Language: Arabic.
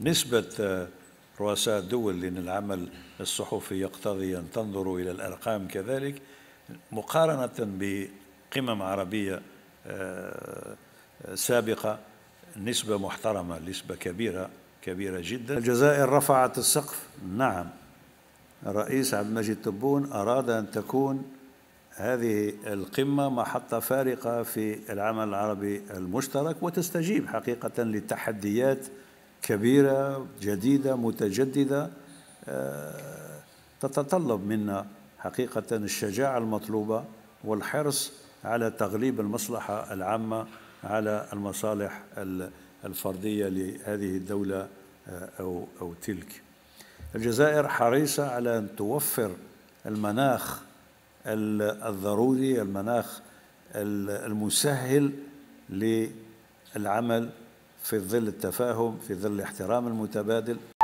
نسبة آه، رؤساء الدول لأن العمل الصحفي يقتضي أن تنظروا إلى الأرقام كذلك مقارنة بقمم عربية آه، سابقة نسبة محترمة نسبة كبيرة كبيرة جدا الجزائر رفعت السقف نعم الرئيس عبد المجيد تبون أراد أن تكون هذه القمة محطة فارقة في العمل العربي المشترك وتستجيب حقيقة للتحديات كبيرة جديدة متجددة آه، تتطلب منا حقيقة الشجاعة المطلوبة والحرص على تغليب المصلحة العامة على المصالح الفردية لهذه الدولة آه، أو أو تلك. الجزائر حريصة على أن توفر المناخ الضروري المناخ المسهل للعمل في ظل التفاهم في ظل الاحترام المتبادل